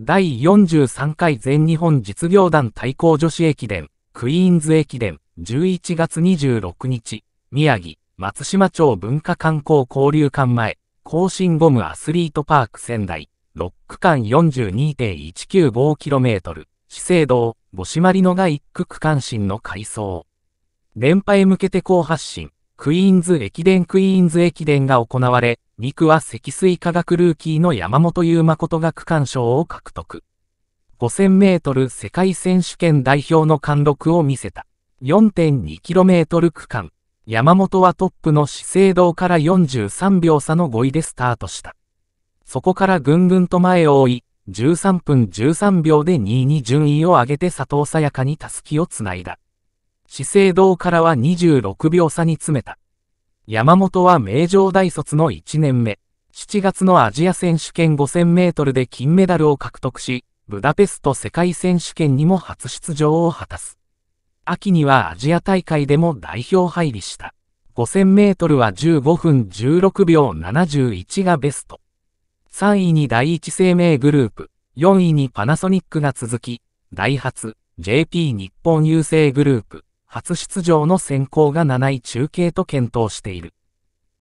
第43回全日本実業団対抗女子駅伝、クイーンズ駅伝、11月26日、宮城、松島町文化観光交流館前、更新ゴムアスリートパーク仙台、6区間 42.195km、資生堂、母子マリノが1区区間新の改装。連覇へ向けて好発進、クイーンズ駅伝クイーンズ駅伝が行われ、2区は積水化学ルーキーの山本優誠が区間賞を獲得。5000メートル世界選手権代表の貫禄を見せた。4.2km 区間。山本はトップの資生堂から43秒差の5位でスタートした。そこからぐんぐんと前を追い、13分13秒で2位に順位を上げて佐藤さやかにたすきをつないだ。資生堂からは26秒差に詰めた。山本は名城大卒の1年目、7月のアジア選手権5000メートルで金メダルを獲得し、ブダペスト世界選手権にも初出場を果たす。秋にはアジア大会でも代表入りした。5000メートルは15分16秒71がベスト。3位に第一生命グループ、4位にパナソニックが続き、ダイハツ、JP 日本郵政グループ、初出場の選考が7位中継と検討している。